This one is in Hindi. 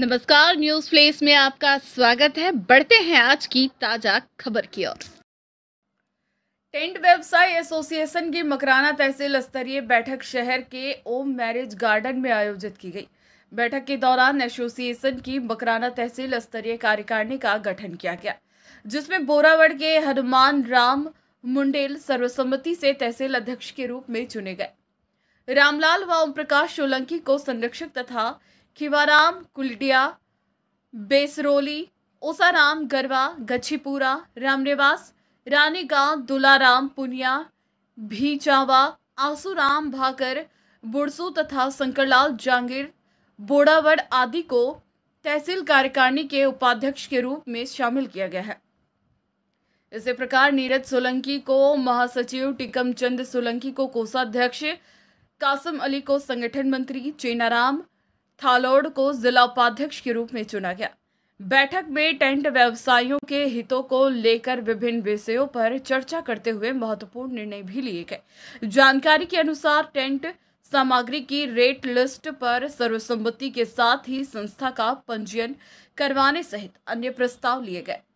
नमस्कार न्यूज प्लेस में आपका स्वागत है बढ़ते हैं आज की ताजा खबर की ओर टेंट व्यवसाय एसोसिएशन की मकराना तहसील स्तरीय बैठक शहर के ओम मैरिज गार्डन में आयोजित की गई बैठक के दौरान एसोसिएशन की मकराना तहसील स्तरीय कार्यकारिणी का गठन किया गया जिसमें बोरावड़ के हनुमान राम मुंडेल सर्वसम्मति से तहसील अध्यक्ष के रूप में चुने गए रामलाल व ओम प्रकाश सोलंकी को संरक्षक तथा खिवाराम कुलडिया बेसरोली ओसाराम गरवा गच्छीपुरा रामनिवास रानीगांव दुलाराम पुनिया भीचावा आंसूराम भाकर बुड़सू तथा शंकरलाल जांगीर बोड़ावड़ आदि को तहसील कार्यकारिणी के उपाध्यक्ष के रूप में शामिल किया गया है इसी प्रकार नीरज सोलंकी को महासचिव टिकम चंद सोलंकी को कोषाध्यक्ष कासम अली को संगठन मंत्री चेनाराम थालोड़ को जिला उपाध्यक्ष के रूप में चुना गया बैठक में टेंट व्यवसायियों के हितों को लेकर विभिन्न विषयों पर चर्चा करते हुए महत्वपूर्ण निर्णय भी लिए गए जानकारी के अनुसार टेंट सामग्री की रेट लिस्ट पर सर्वसम्मति के साथ ही संस्था का पंजीयन करवाने सहित अन्य प्रस्ताव लिए गए